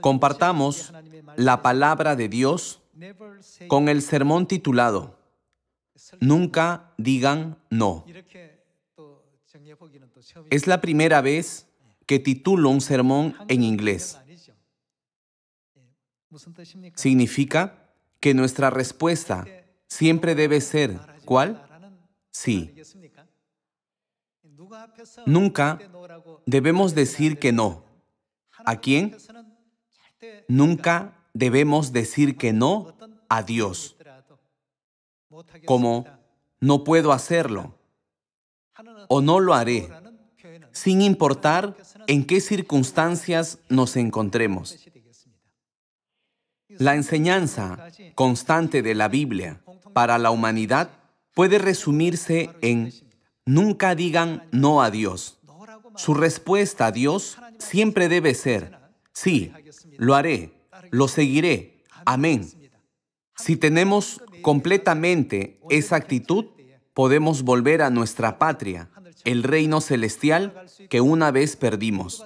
Compartamos la palabra de Dios con el sermón titulado Nunca digan no. Es la primera vez que titulo un sermón en inglés. Eh, Significa que nuestra respuesta siempre debe ser ¿cuál? Sí. Nunca debemos decir que no. ¿A quién? Nunca debemos decir que no a Dios, como no puedo hacerlo o no lo haré, sin importar en qué circunstancias nos encontremos. La enseñanza constante de la Biblia para la humanidad puede resumirse en nunca digan no a Dios. Su respuesta a Dios siempre debe ser, sí, lo haré, lo seguiré, amén. Si tenemos completamente esa actitud, podemos volver a nuestra patria, el reino celestial que una vez perdimos,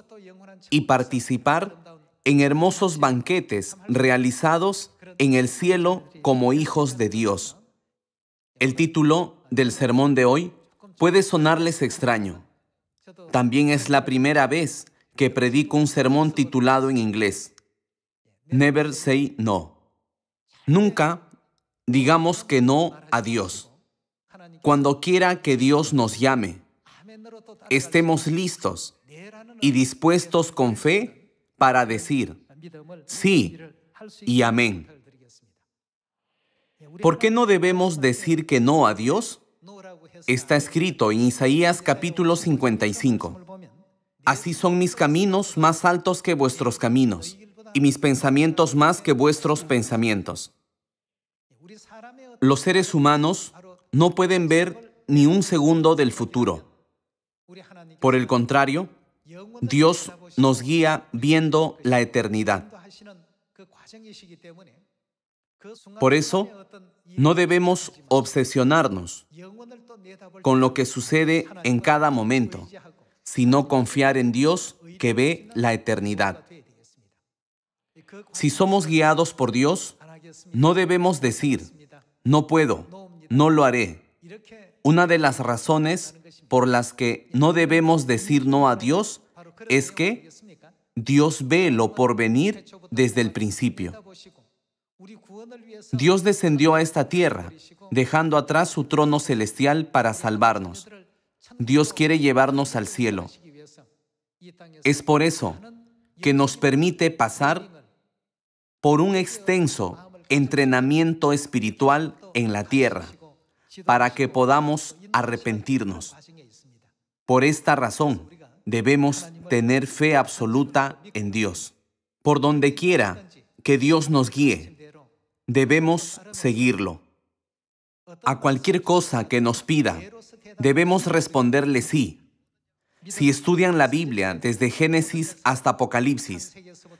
y participar en hermosos banquetes realizados en el cielo como hijos de Dios. El título del sermón de hoy puede sonarles extraño. También es la primera vez que predico un sermón titulado en inglés, Never Say No. Nunca digamos que no a Dios. Cuando quiera que Dios nos llame, estemos listos y dispuestos con fe para decir sí y amén. ¿Por qué no debemos decir que no a Dios? Está escrito en Isaías capítulo 55. Así son mis caminos más altos que vuestros caminos, y mis pensamientos más que vuestros pensamientos. Los seres humanos no pueden ver ni un segundo del futuro. Por el contrario, Dios nos guía viendo la eternidad. Por eso, no debemos obsesionarnos con lo que sucede en cada momento, sino confiar en Dios que ve la eternidad. Si somos guiados por Dios, no debemos decir, no puedo, no lo haré. Una de las razones por las que no debemos decir no a Dios es que Dios ve lo por venir desde el principio. Dios descendió a esta tierra, dejando atrás su trono celestial para salvarnos. Dios quiere llevarnos al cielo. Es por eso que nos permite pasar por un extenso entrenamiento espiritual en la tierra para que podamos arrepentirnos. Por esta razón debemos tener fe absoluta en Dios. Por donde quiera que Dios nos guíe, debemos seguirlo. A cualquier cosa que nos pida, debemos responderle sí. Si estudian la Biblia desde Génesis hasta Apocalipsis,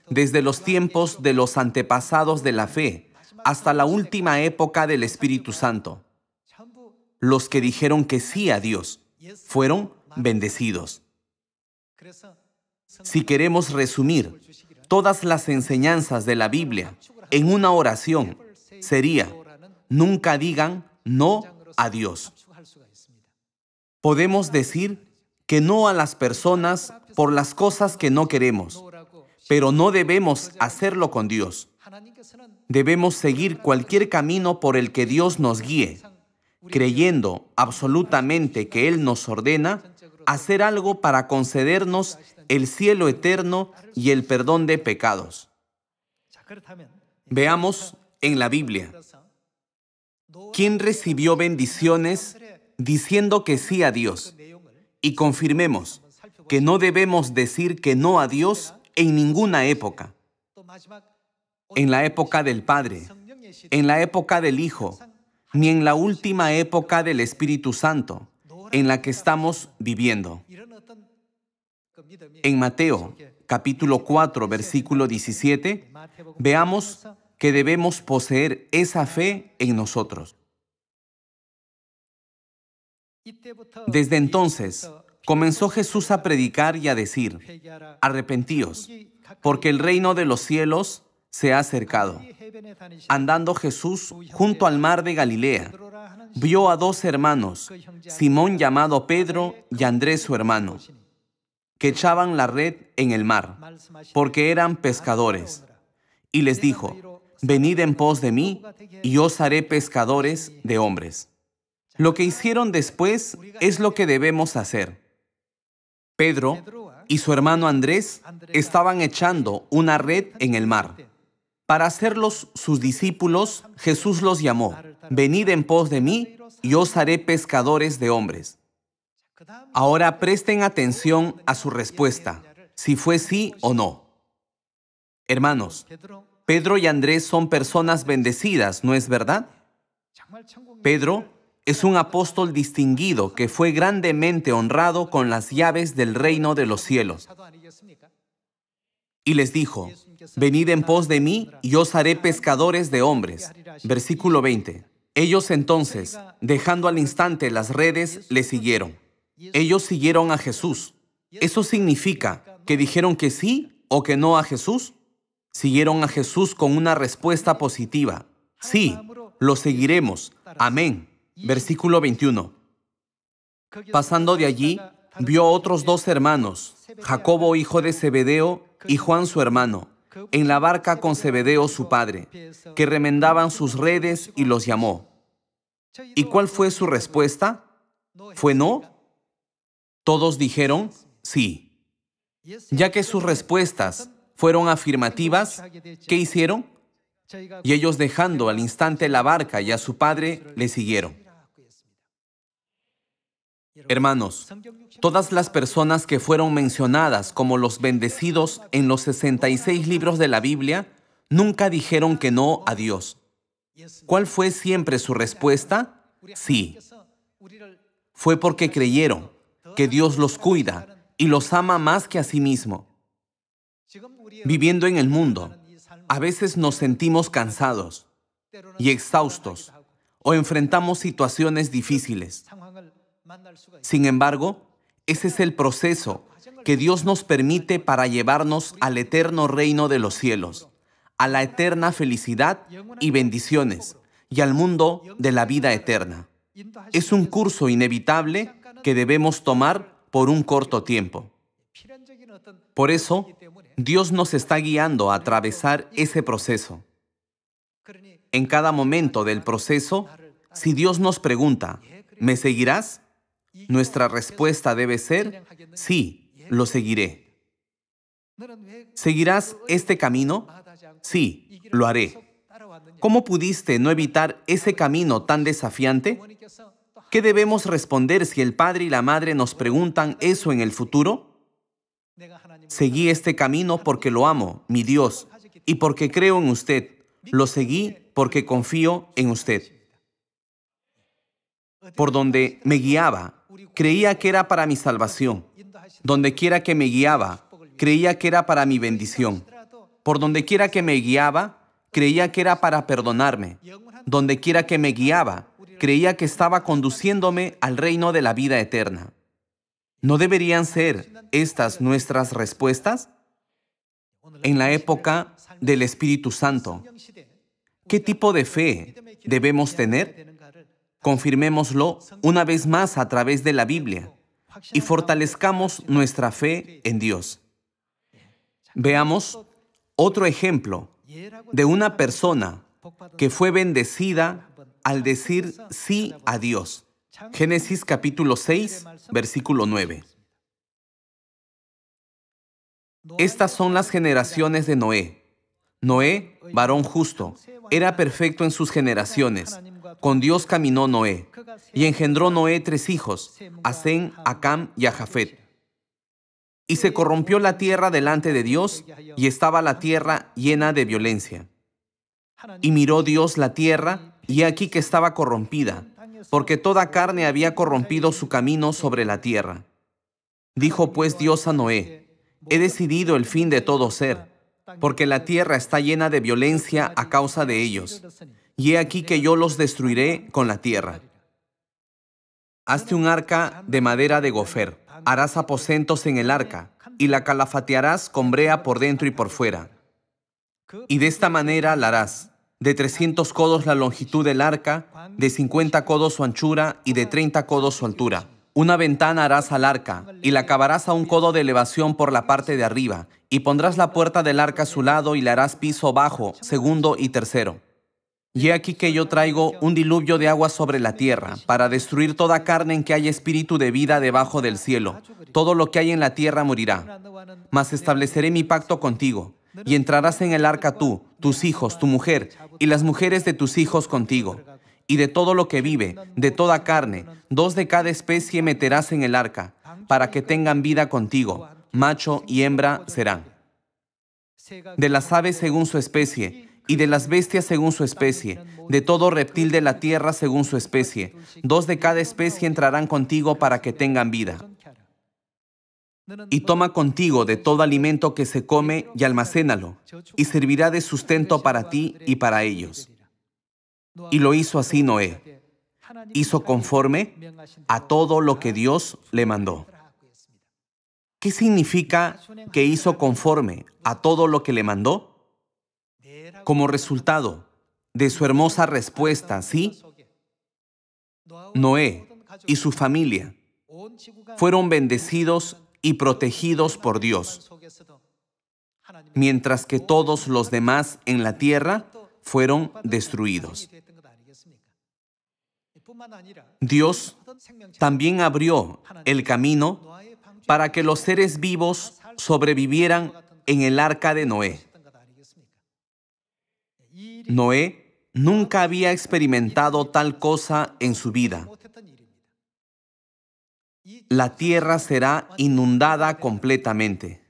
desde los tiempos de los antepasados de la fe hasta la última época del Espíritu Santo, los que dijeron que sí a Dios fueron bendecidos. Si queremos resumir todas las enseñanzas de la Biblia en una oración, sería, nunca digan no a Dios. Podemos decir que no a las personas por las cosas que no queremos, pero no debemos hacerlo con Dios. Debemos seguir cualquier camino por el que Dios nos guíe, creyendo absolutamente que Él nos ordena hacer algo para concedernos el cielo eterno y el perdón de pecados. Veamos en la Biblia. ¿Quién recibió bendiciones diciendo que sí a Dios y confirmemos que no debemos decir que no a Dios en ninguna época. En la época del Padre, en la época del Hijo, ni en la última época del Espíritu Santo en la que estamos viviendo. En Mateo capítulo 4 versículo 17, veamos que debemos poseer esa fe en nosotros. Desde entonces comenzó Jesús a predicar y a decir, arrepentíos, porque el reino de los cielos se ha acercado. Andando Jesús junto al mar de Galilea, vio a dos hermanos, Simón llamado Pedro y Andrés su hermano, que echaban la red en el mar, porque eran pescadores. Y les dijo, venid en pos de mí, y os haré pescadores de hombres. Lo que hicieron después es lo que debemos hacer. Pedro y su hermano Andrés estaban echando una red en el mar. Para hacerlos sus discípulos, Jesús los llamó, venid en pos de mí y os haré pescadores de hombres. Ahora presten atención a su respuesta, si fue sí o no. Hermanos, Pedro y Andrés son personas bendecidas, ¿no es verdad? Pedro es un apóstol distinguido que fue grandemente honrado con las llaves del reino de los cielos. Y les dijo, venid en pos de mí y os haré pescadores de hombres. Versículo 20. Ellos entonces, dejando al instante las redes, le siguieron. Ellos siguieron a Jesús. ¿Eso significa que dijeron que sí o que no a Jesús? Siguieron a Jesús con una respuesta positiva. Sí, lo seguiremos. Amén versículo 21. Pasando de allí, vio otros dos hermanos, Jacobo hijo de Zebedeo y Juan su hermano, en la barca con Zebedeo su padre, que remendaban sus redes y los llamó. ¿Y cuál fue su respuesta? ¿Fue no? Todos dijeron sí. Ya que sus respuestas fueron afirmativas, ¿qué hicieron? Y ellos dejando al instante la barca y a su padre, le siguieron. Hermanos, todas las personas que fueron mencionadas como los bendecidos en los 66 libros de la Biblia nunca dijeron que no a Dios. ¿Cuál fue siempre su respuesta? Sí. Fue porque creyeron que Dios los cuida y los ama más que a sí mismo. Viviendo en el mundo, a veces nos sentimos cansados y exhaustos o enfrentamos situaciones difíciles. Sin embargo, ese es el proceso que Dios nos permite para llevarnos al eterno reino de los cielos, a la eterna felicidad y bendiciones, y al mundo de la vida eterna. Es un curso inevitable que debemos tomar por un corto tiempo. Por eso, Dios nos está guiando a atravesar ese proceso. En cada momento del proceso, si Dios nos pregunta, ¿me seguirás? Nuestra respuesta debe ser, sí, lo seguiré. ¿Seguirás este camino? Sí, lo haré. ¿Cómo pudiste no evitar ese camino tan desafiante? ¿Qué debemos responder si el padre y la madre nos preguntan eso en el futuro? Seguí este camino porque lo amo, mi Dios, y porque creo en usted. Lo seguí porque confío en usted. Por donde me guiaba, creía que era para mi salvación. Donde quiera que me guiaba, creía que era para mi bendición. Por donde quiera que me guiaba, creía que era para perdonarme. Donde quiera que me guiaba, creía que estaba conduciéndome al reino de la vida eterna. ¿No deberían ser estas nuestras respuestas? En la época del Espíritu Santo, ¿qué tipo de fe debemos tener? Confirmémoslo una vez más a través de la Biblia y fortalezcamos nuestra fe en Dios. Veamos otro ejemplo de una persona que fue bendecida al decir sí a Dios. Génesis capítulo 6, versículo 9. Estas son las generaciones de Noé. Noé, varón justo, era perfecto en sus generaciones. Con Dios caminó Noé, y engendró Noé tres hijos, a Acam y Ajafet. Y se corrompió la tierra delante de Dios, y estaba la tierra llena de violencia. Y miró Dios la tierra, y aquí que estaba corrompida, porque toda carne había corrompido su camino sobre la tierra. Dijo pues Dios a Noé, he decidido el fin de todo ser, porque la tierra está llena de violencia a causa de ellos, y he aquí que yo los destruiré con la tierra. Hazte un arca de madera de gofer, harás aposentos en el arca, y la calafatearás con brea por dentro y por fuera. Y de esta manera la harás de 300 codos la longitud del arca, de 50 codos su anchura y de 30 codos su altura. Una ventana harás al arca, y la acabarás a un codo de elevación por la parte de arriba, y pondrás la puerta del arca a su lado y la harás piso bajo, segundo y tercero. Y he aquí que yo traigo un diluvio de agua sobre la tierra, para destruir toda carne en que haya espíritu de vida debajo del cielo. Todo lo que hay en la tierra morirá. Mas estableceré mi pacto contigo, y entrarás en el arca tú, tus hijos, tu mujer, y las mujeres de tus hijos contigo. Y de todo lo que vive, de toda carne, dos de cada especie meterás en el arca, para que tengan vida contigo, macho y hembra serán. De las aves según su especie, y de las bestias según su especie, de todo reptil de la tierra según su especie, dos de cada especie entrarán contigo para que tengan vida y toma contigo de todo alimento que se come y almacénalo, y servirá de sustento para ti y para ellos. Y lo hizo así Noé. Hizo conforme a todo lo que Dios le mandó. ¿Qué significa que hizo conforme a todo lo que le mandó? Como resultado de su hermosa respuesta, ¿sí? Noé y su familia fueron bendecidos y protegidos por Dios, mientras que todos los demás en la tierra fueron destruidos. Dios también abrió el camino para que los seres vivos sobrevivieran en el arca de Noé. Noé nunca había experimentado tal cosa en su vida la tierra será inundada completamente.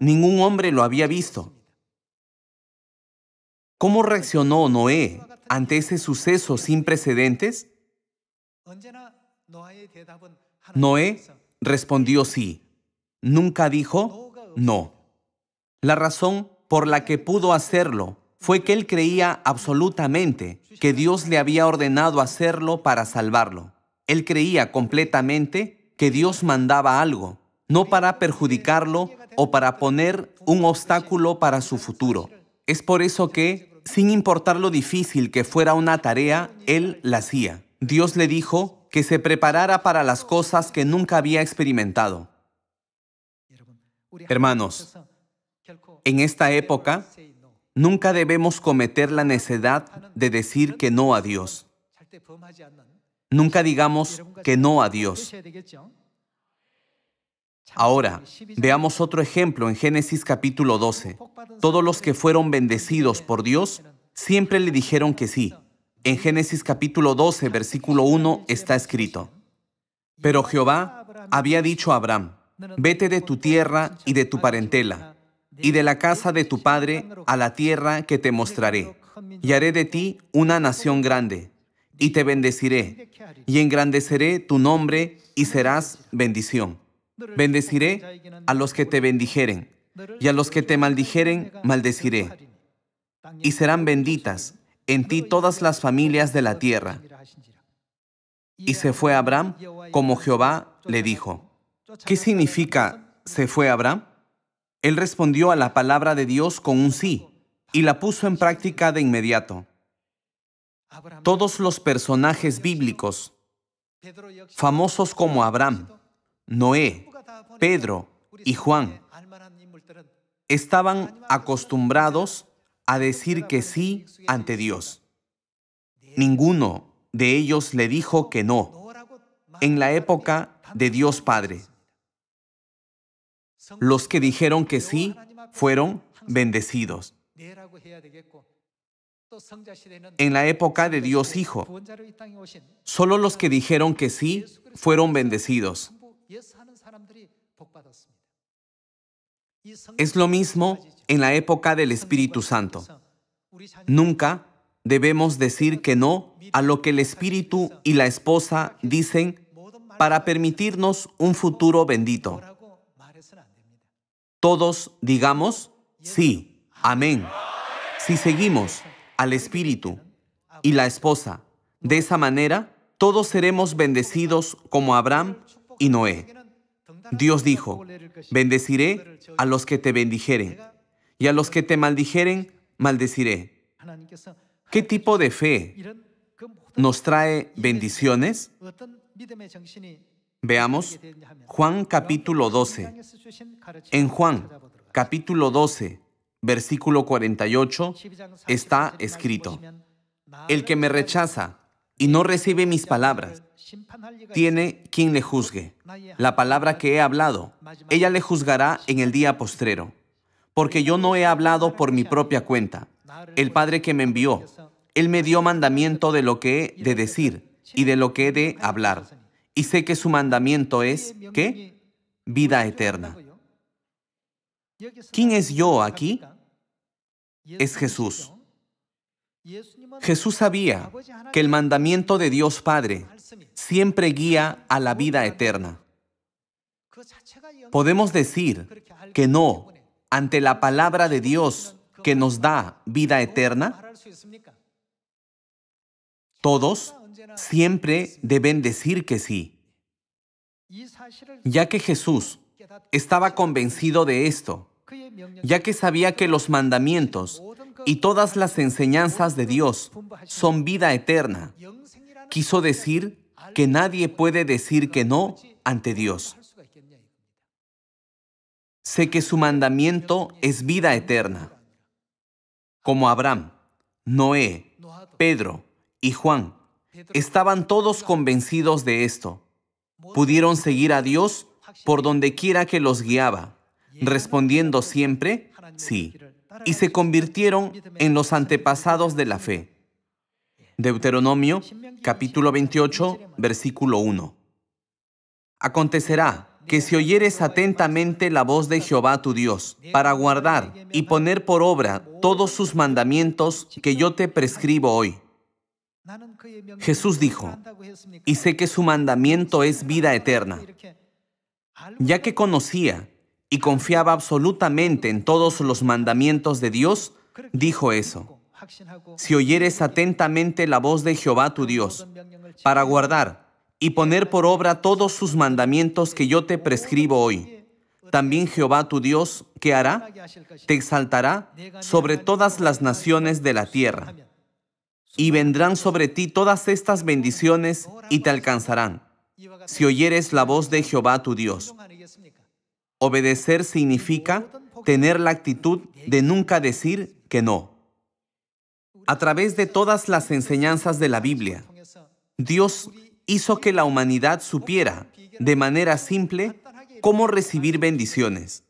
Ningún hombre lo había visto. ¿Cómo reaccionó Noé ante ese suceso sin precedentes? Noé respondió sí. Nunca dijo no. La razón por la que pudo hacerlo fue que él creía absolutamente que Dios le había ordenado hacerlo para salvarlo. Él creía completamente que Dios mandaba algo, no para perjudicarlo o para poner un obstáculo para su futuro. Es por eso que, sin importar lo difícil que fuera una tarea, Él la hacía. Dios le dijo que se preparara para las cosas que nunca había experimentado. Hermanos, en esta época, nunca debemos cometer la necedad de decir que no a Dios. Nunca digamos que no a Dios. Ahora, veamos otro ejemplo en Génesis capítulo 12. Todos los que fueron bendecidos por Dios siempre le dijeron que sí. En Génesis capítulo 12, versículo 1 está escrito, Pero Jehová había dicho a Abraham, Vete de tu tierra y de tu parentela, y de la casa de tu padre a la tierra que te mostraré, y haré de ti una nación grande y te bendeciré, y engrandeceré tu nombre y serás bendición. Bendeciré a los que te bendijeren, y a los que te maldijeren maldeciré. Y serán benditas en ti todas las familias de la tierra. Y se fue Abraham como Jehová le dijo. ¿Qué significa se fue Abraham? Él respondió a la palabra de Dios con un sí y la puso en práctica de inmediato todos los personajes bíblicos, famosos como Abraham, Noé, Pedro y Juan, estaban acostumbrados a decir que sí ante Dios. Ninguno de ellos le dijo que no en la época de Dios Padre. Los que dijeron que sí fueron bendecidos en la época de Dios Hijo. Solo los que dijeron que sí fueron bendecidos. Es lo mismo en la época del Espíritu Santo. Nunca debemos decir que no a lo que el Espíritu y la esposa dicen para permitirnos un futuro bendito. Todos digamos, sí, amén. Si seguimos al Espíritu y la esposa. De esa manera, todos seremos bendecidos como Abraham y Noé. Dios dijo, bendeciré a los que te bendijeren, y a los que te maldijeren, maldeciré. ¿Qué tipo de fe nos trae bendiciones? Veamos Juan capítulo 12. En Juan capítulo 12, versículo 48, está escrito, el que me rechaza y no recibe mis palabras, tiene quien le juzgue. La palabra que he hablado, ella le juzgará en el día postrero, porque yo no he hablado por mi propia cuenta. El Padre que me envió, Él me dio mandamiento de lo que he de decir y de lo que he de hablar. Y sé que su mandamiento es, ¿qué? Vida eterna. ¿Quién es yo aquí? Es Jesús. Jesús sabía que el mandamiento de Dios Padre siempre guía a la vida eterna. Podemos decir que no ante la palabra de Dios que nos da vida eterna. Todos siempre deben decir que sí, ya que Jesús estaba convencido de esto ya que sabía que los mandamientos y todas las enseñanzas de Dios son vida eterna. Quiso decir que nadie puede decir que no ante Dios. Sé que su mandamiento es vida eterna, como Abraham, Noé, Pedro y Juan. Estaban todos convencidos de esto. Pudieron seguir a Dios por donde quiera que los guiaba respondiendo siempre, sí, y se convirtieron en los antepasados de la fe. Deuteronomio capítulo 28, versículo 1. Acontecerá que si oyeres atentamente la voz de Jehová tu Dios, para guardar y poner por obra todos sus mandamientos que yo te prescribo hoy. Jesús dijo, y sé que su mandamiento es vida eterna. Ya que conocía y confiaba absolutamente en todos los mandamientos de Dios, dijo eso. Si oyeres atentamente la voz de Jehová tu Dios, para guardar y poner por obra todos sus mandamientos que yo te prescribo hoy, también Jehová tu Dios, ¿qué hará? Te exaltará sobre todas las naciones de la tierra. Y vendrán sobre ti todas estas bendiciones y te alcanzarán, si oyeres la voz de Jehová tu Dios. Obedecer significa tener la actitud de nunca decir que no. A través de todas las enseñanzas de la Biblia, Dios hizo que la humanidad supiera, de manera simple, cómo recibir bendiciones.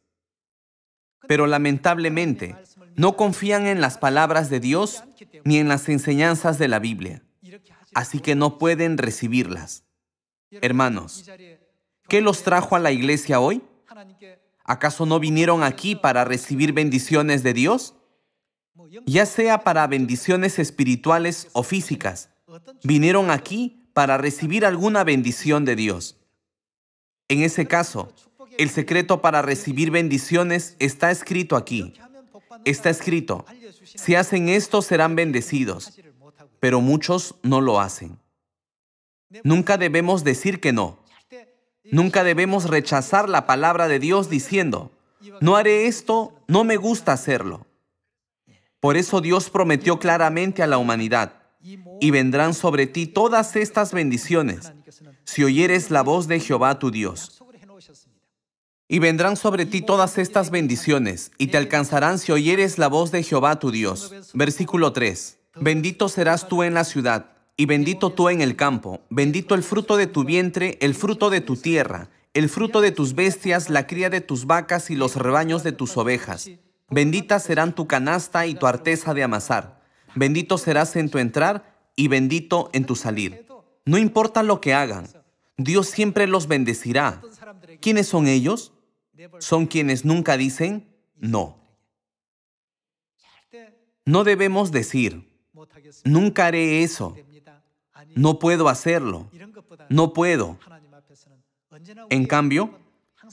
Pero lamentablemente, no confían en las palabras de Dios ni en las enseñanzas de la Biblia, así que no pueden recibirlas. Hermanos, ¿qué los trajo a la iglesia hoy? ¿Acaso no vinieron aquí para recibir bendiciones de Dios? Ya sea para bendiciones espirituales o físicas, vinieron aquí para recibir alguna bendición de Dios. En ese caso, el secreto para recibir bendiciones está escrito aquí. Está escrito, si hacen esto serán bendecidos, pero muchos no lo hacen. Nunca debemos decir que no. Nunca debemos rechazar la palabra de Dios diciendo, no haré esto, no me gusta hacerlo. Por eso Dios prometió claramente a la humanidad, y vendrán sobre ti todas estas bendiciones, si oyeres la voz de Jehová tu Dios. Y vendrán sobre ti todas estas bendiciones, y te alcanzarán si oyeres la voz de Jehová tu Dios. Versículo 3. Bendito serás tú en la ciudad, y bendito tú en el campo, bendito el fruto de tu vientre, el fruto de tu tierra, el fruto de tus bestias, la cría de tus vacas y los rebaños de tus ovejas. Bendita serán tu canasta y tu arteza de amasar. Bendito serás en tu entrar y bendito en tu salir. No importa lo que hagan, Dios siempre los bendecirá. ¿Quiénes son ellos? Son quienes nunca dicen no. No debemos decir, nunca haré eso, no puedo hacerlo. No puedo. En cambio,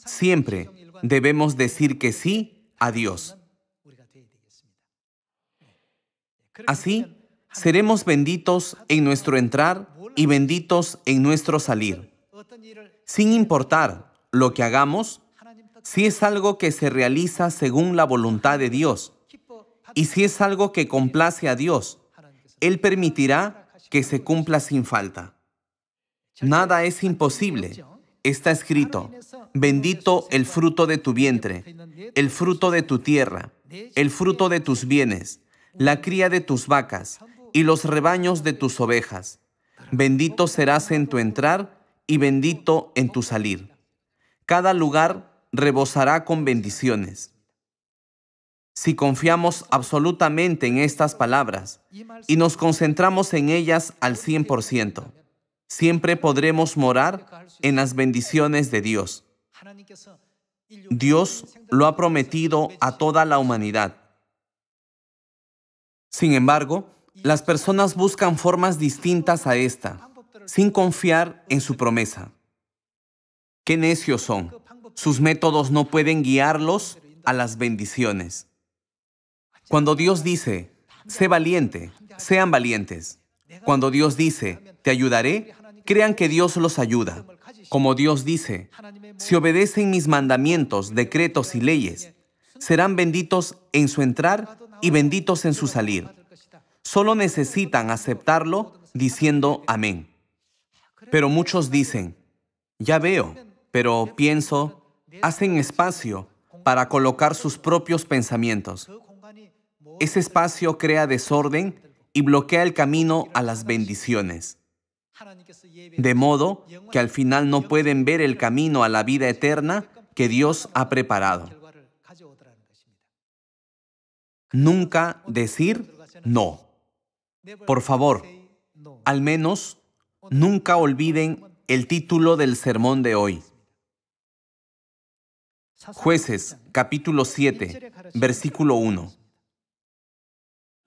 siempre debemos decir que sí a Dios. Así, seremos benditos en nuestro entrar y benditos en nuestro salir. Sin importar lo que hagamos, si es algo que se realiza según la voluntad de Dios y si es algo que complace a Dios, Él permitirá que se cumpla sin falta. Nada es imposible. Está escrito, bendito el fruto de tu vientre, el fruto de tu tierra, el fruto de tus bienes, la cría de tus vacas y los rebaños de tus ovejas. Bendito serás en tu entrar y bendito en tu salir. Cada lugar rebosará con bendiciones si confiamos absolutamente en estas palabras y nos concentramos en ellas al 100%. Siempre podremos morar en las bendiciones de Dios. Dios lo ha prometido a toda la humanidad. Sin embargo, las personas buscan formas distintas a esta, sin confiar en su promesa. Qué necios son. Sus métodos no pueden guiarlos a las bendiciones. Cuando Dios dice, sé valiente, sean valientes. Cuando Dios dice, te ayudaré, crean que Dios los ayuda. Como Dios dice, si obedecen mis mandamientos, decretos y leyes, serán benditos en su entrar y benditos en su salir. Solo necesitan aceptarlo diciendo amén. Pero muchos dicen, ya veo, pero pienso, hacen espacio para colocar sus propios pensamientos. Ese espacio crea desorden y bloquea el camino a las bendiciones. De modo que al final no pueden ver el camino a la vida eterna que Dios ha preparado. Nunca decir no. Por favor, al menos nunca olviden el título del sermón de hoy. Jueces, capítulo 7, versículo 1.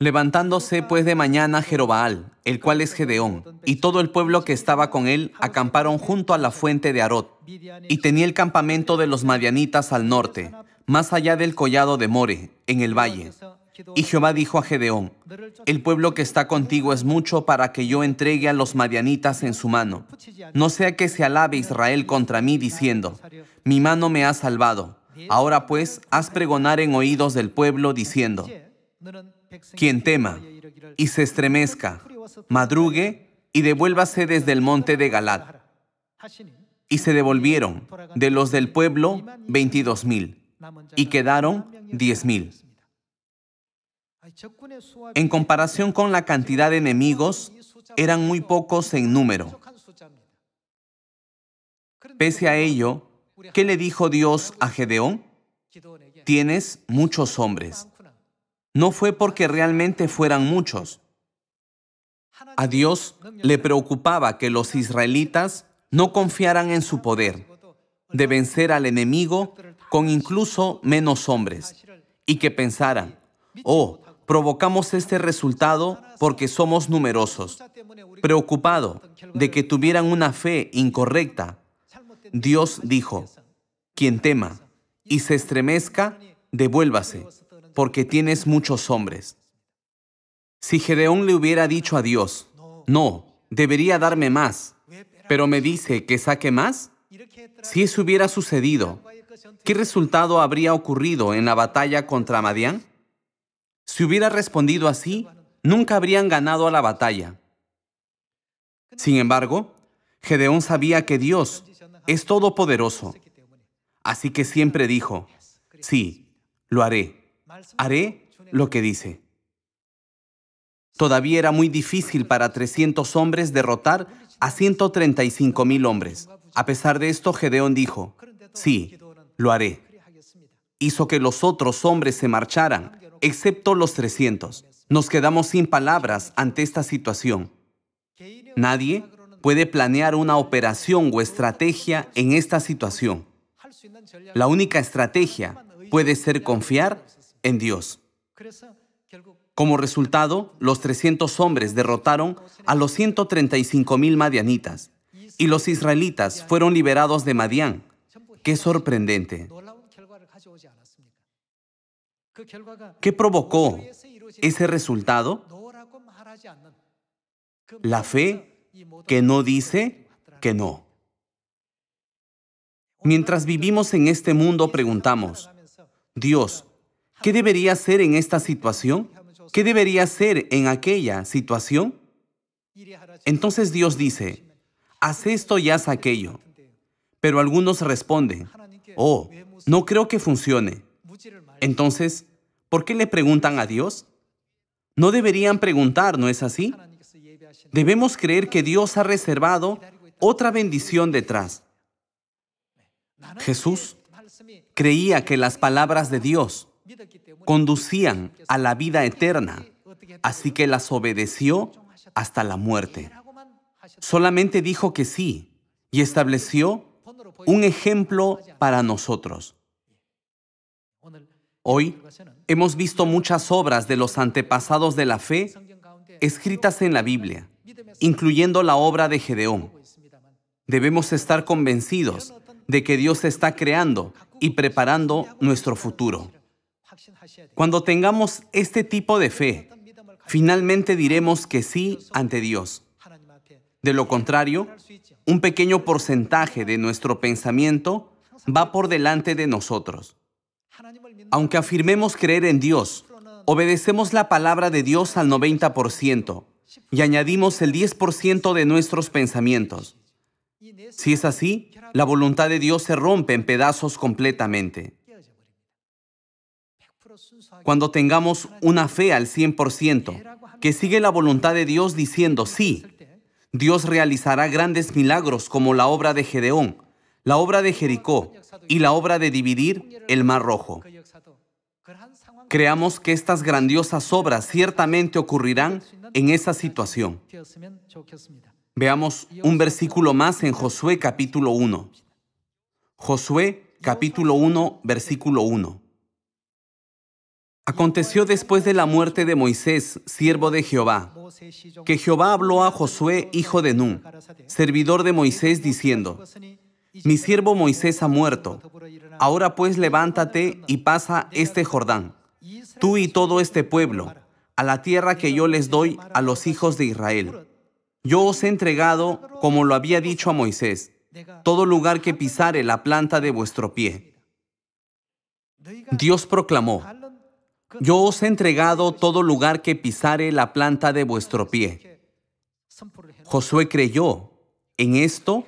Levantándose pues de mañana Jerobaal, el cual es Gedeón, y todo el pueblo que estaba con él acamparon junto a la fuente de Arot, y tenía el campamento de los madianitas al norte, más allá del collado de More, en el valle. Y Jehová dijo a Gedeón, el pueblo que está contigo es mucho para que yo entregue a los madianitas en su mano. No sea que se alabe Israel contra mí diciendo, mi mano me ha salvado. Ahora pues, haz pregonar en oídos del pueblo diciendo, quien tema y se estremezca, madrugue y devuélvase desde el monte de Galad. Y se devolvieron de los del pueblo veintidós mil, y quedaron diez mil. En comparación con la cantidad de enemigos, eran muy pocos en número. Pese a ello, ¿qué le dijo Dios a Gedeón? Tienes muchos hombres no fue porque realmente fueran muchos. A Dios le preocupaba que los israelitas no confiaran en su poder de vencer al enemigo con incluso menos hombres y que pensaran, oh, provocamos este resultado porque somos numerosos. Preocupado de que tuvieran una fe incorrecta, Dios dijo, quien tema y se estremezca, devuélvase porque tienes muchos hombres. Si Gedeón le hubiera dicho a Dios, no, debería darme más, pero me dice que saque más, si eso hubiera sucedido, ¿qué resultado habría ocurrido en la batalla contra Madián? Si hubiera respondido así, nunca habrían ganado a la batalla. Sin embargo, Gedeón sabía que Dios es todopoderoso, así que siempre dijo, sí, lo haré haré lo que dice. Todavía era muy difícil para 300 hombres derrotar a 135 mil hombres. A pesar de esto, Gedeón dijo, sí, lo haré. Hizo que los otros hombres se marcharan, excepto los 300. Nos quedamos sin palabras ante esta situación. Nadie puede planear una operación o estrategia en esta situación. La única estrategia puede ser confiar en Dios. Como resultado, los 300 hombres derrotaron a los 135 mil madianitas y los israelitas fueron liberados de Madián. ¡Qué sorprendente! ¿Qué provocó ese resultado? La fe que no dice que no. Mientras vivimos en este mundo preguntamos, Dios, ¿Qué debería hacer en esta situación? ¿Qué debería hacer en aquella situación? Entonces Dios dice, haz esto y haz aquello. Pero algunos responden, oh, no creo que funcione. Entonces, ¿por qué le preguntan a Dios? No deberían preguntar, ¿no es así? Debemos creer que Dios ha reservado otra bendición detrás. Jesús creía que las palabras de Dios conducían a la vida eterna, así que las obedeció hasta la muerte. Solamente dijo que sí y estableció un ejemplo para nosotros. Hoy hemos visto muchas obras de los antepasados de la fe escritas en la Biblia, incluyendo la obra de Gedeón. Debemos estar convencidos de que Dios está creando y preparando nuestro futuro. Cuando tengamos este tipo de fe, finalmente diremos que sí ante Dios. De lo contrario, un pequeño porcentaje de nuestro pensamiento va por delante de nosotros. Aunque afirmemos creer en Dios, obedecemos la palabra de Dios al 90% y añadimos el 10% de nuestros pensamientos. Si es así, la voluntad de Dios se rompe en pedazos completamente cuando tengamos una fe al 100%, que sigue la voluntad de Dios diciendo sí. Dios realizará grandes milagros como la obra de Gedeón, la obra de Jericó y la obra de dividir el Mar Rojo. Creamos que estas grandiosas obras ciertamente ocurrirán en esa situación. Veamos un versículo más en Josué capítulo 1. Josué capítulo 1, versículo 1. Aconteció después de la muerte de Moisés, siervo de Jehová, que Jehová habló a Josué, hijo de Nun, servidor de Moisés, diciendo, Mi siervo Moisés ha muerto, ahora pues levántate y pasa este Jordán, tú y todo este pueblo, a la tierra que yo les doy a los hijos de Israel. Yo os he entregado, como lo había dicho a Moisés, todo lugar que pisare la planta de vuestro pie. Dios proclamó, yo os he entregado todo lugar que pisare la planta de vuestro pie. Josué creyó en esto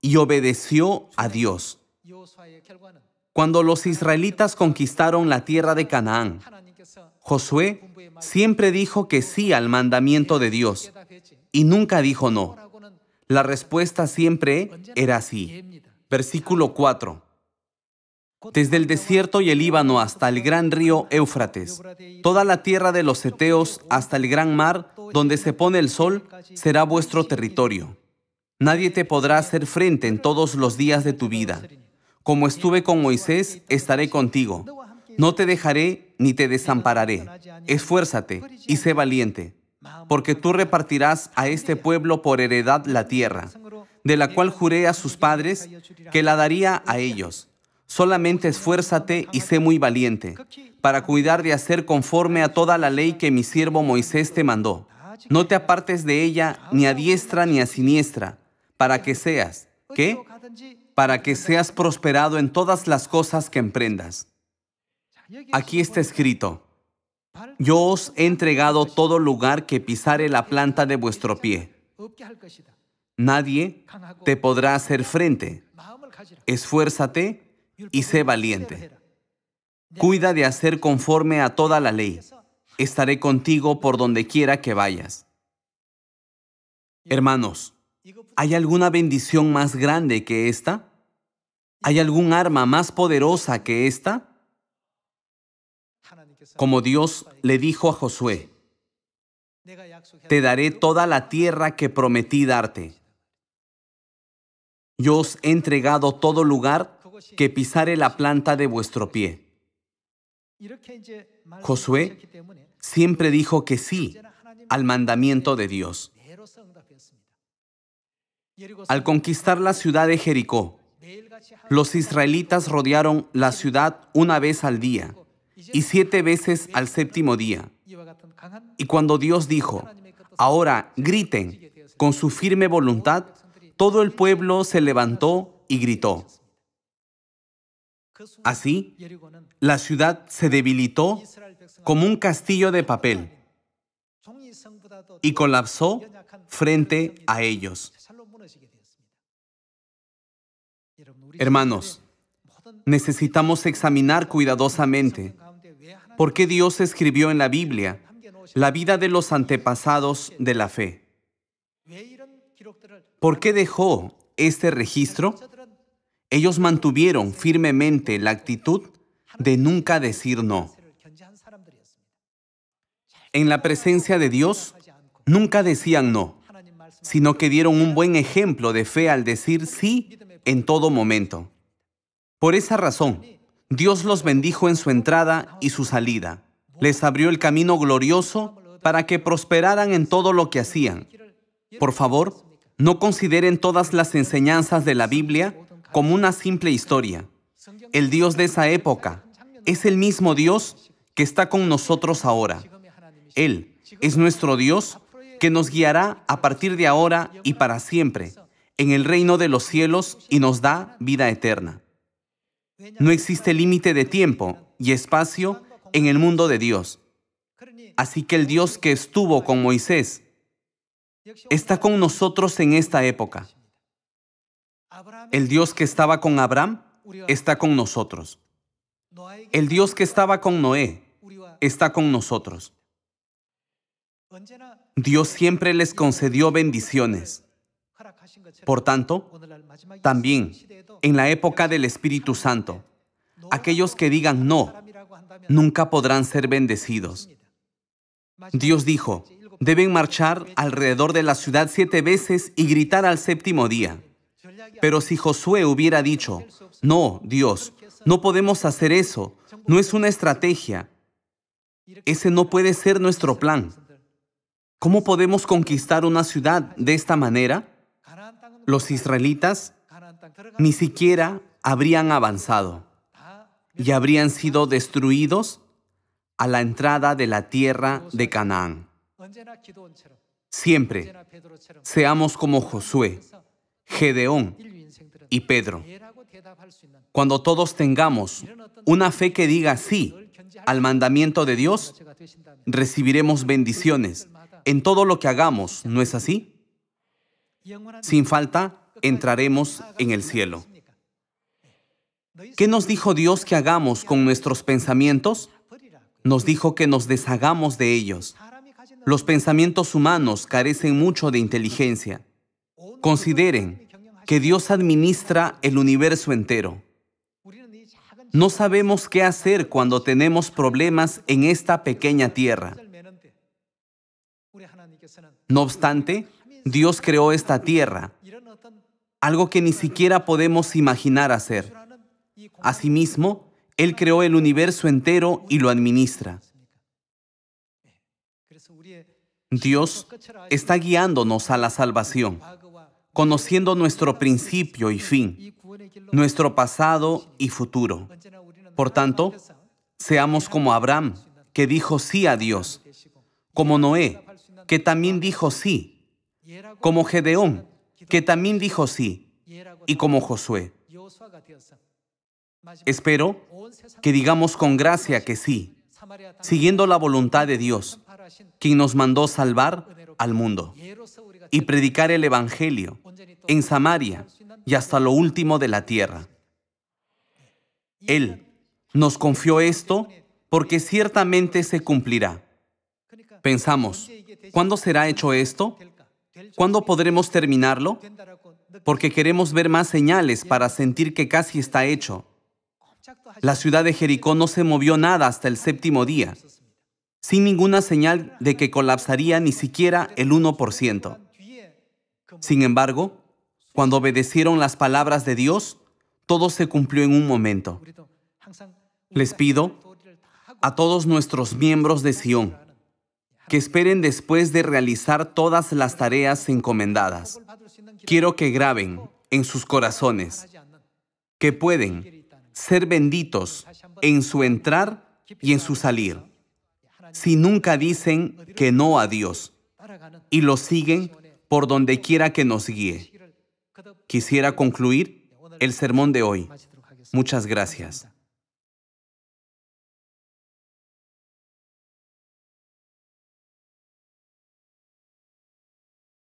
y obedeció a Dios. Cuando los israelitas conquistaron la tierra de Canaán, Josué siempre dijo que sí al mandamiento de Dios y nunca dijo no. La respuesta siempre era sí. Versículo 4 desde el desierto y el Líbano hasta el gran río Éufrates, toda la tierra de los Eteos hasta el gran mar, donde se pone el sol, será vuestro territorio. Nadie te podrá hacer frente en todos los días de tu vida. Como estuve con Moisés, estaré contigo. No te dejaré ni te desampararé. Esfuérzate y sé valiente, porque tú repartirás a este pueblo por heredad la tierra, de la cual juré a sus padres que la daría a ellos Solamente esfuérzate y sé muy valiente, para cuidar de hacer conforme a toda la ley que mi siervo Moisés te mandó. No te apartes de ella ni a diestra ni a siniestra, para que seas, ¿qué? Para que seas prosperado en todas las cosas que emprendas. Aquí está escrito, yo os he entregado todo lugar que pisare la planta de vuestro pie. Nadie te podrá hacer frente. Esfuérzate y sé valiente. Cuida de hacer conforme a toda la ley. Estaré contigo por donde quiera que vayas. Hermanos, ¿hay alguna bendición más grande que esta? ¿Hay algún arma más poderosa que esta? Como Dios le dijo a Josué, te daré toda la tierra que prometí darte. Yo os he entregado todo lugar que pisare la planta de vuestro pie. Josué siempre dijo que sí al mandamiento de Dios. Al conquistar la ciudad de Jericó, los israelitas rodearon la ciudad una vez al día y siete veces al séptimo día. Y cuando Dios dijo, ahora griten, con su firme voluntad, todo el pueblo se levantó y gritó. Así, la ciudad se debilitó como un castillo de papel y colapsó frente a ellos. Hermanos, necesitamos examinar cuidadosamente por qué Dios escribió en la Biblia la vida de los antepasados de la fe. ¿Por qué dejó este registro? Ellos mantuvieron firmemente la actitud de nunca decir no. En la presencia de Dios, nunca decían no, sino que dieron un buen ejemplo de fe al decir sí en todo momento. Por esa razón, Dios los bendijo en su entrada y su salida. Les abrió el camino glorioso para que prosperaran en todo lo que hacían. Por favor, no consideren todas las enseñanzas de la Biblia como una simple historia. El Dios de esa época es el mismo Dios que está con nosotros ahora. Él es nuestro Dios que nos guiará a partir de ahora y para siempre en el reino de los cielos y nos da vida eterna. No existe límite de tiempo y espacio en el mundo de Dios. Así que el Dios que estuvo con Moisés está con nosotros en esta época. El Dios que estaba con Abraham está con nosotros. El Dios que estaba con Noé está con nosotros. Dios siempre les concedió bendiciones. Por tanto, también en la época del Espíritu Santo, aquellos que digan no, nunca podrán ser bendecidos. Dios dijo, deben marchar alrededor de la ciudad siete veces y gritar al séptimo día. Pero si Josué hubiera dicho, no, Dios, no podemos hacer eso, no es una estrategia, ese no puede ser nuestro plan. ¿Cómo podemos conquistar una ciudad de esta manera? Los israelitas ni siquiera habrían avanzado y habrían sido destruidos a la entrada de la tierra de Canaán. Siempre seamos como Josué, Gedeón y Pedro. Cuando todos tengamos una fe que diga sí al mandamiento de Dios, recibiremos bendiciones en todo lo que hagamos, ¿no es así? Sin falta, entraremos en el cielo. ¿Qué nos dijo Dios que hagamos con nuestros pensamientos? Nos dijo que nos deshagamos de ellos. Los pensamientos humanos carecen mucho de inteligencia. Consideren que Dios administra el universo entero. No sabemos qué hacer cuando tenemos problemas en esta pequeña tierra. No obstante, Dios creó esta tierra, algo que ni siquiera podemos imaginar hacer. Asimismo, Él creó el universo entero y lo administra. Dios está guiándonos a la salvación conociendo nuestro principio y fin, nuestro pasado y futuro. Por tanto, seamos como Abraham, que dijo sí a Dios, como Noé, que también dijo sí, como Gedeón, que también dijo sí, y como Josué. Espero que digamos con gracia que sí, siguiendo la voluntad de Dios, quien nos mandó salvar al mundo y predicar el Evangelio en Samaria y hasta lo último de la tierra. Él nos confió esto porque ciertamente se cumplirá. Pensamos, ¿cuándo será hecho esto? ¿Cuándo podremos terminarlo? Porque queremos ver más señales para sentir que casi está hecho. La ciudad de Jericó no se movió nada hasta el séptimo día, sin ninguna señal de que colapsaría ni siquiera el 1%. Sin embargo, cuando obedecieron las palabras de Dios, todo se cumplió en un momento. Les pido a todos nuestros miembros de Sión que esperen después de realizar todas las tareas encomendadas. Quiero que graben en sus corazones que pueden ser benditos en su entrar y en su salir, si nunca dicen que no a Dios y lo siguen por donde quiera que nos guíe. Quisiera concluir el sermón de hoy. Muchas gracias.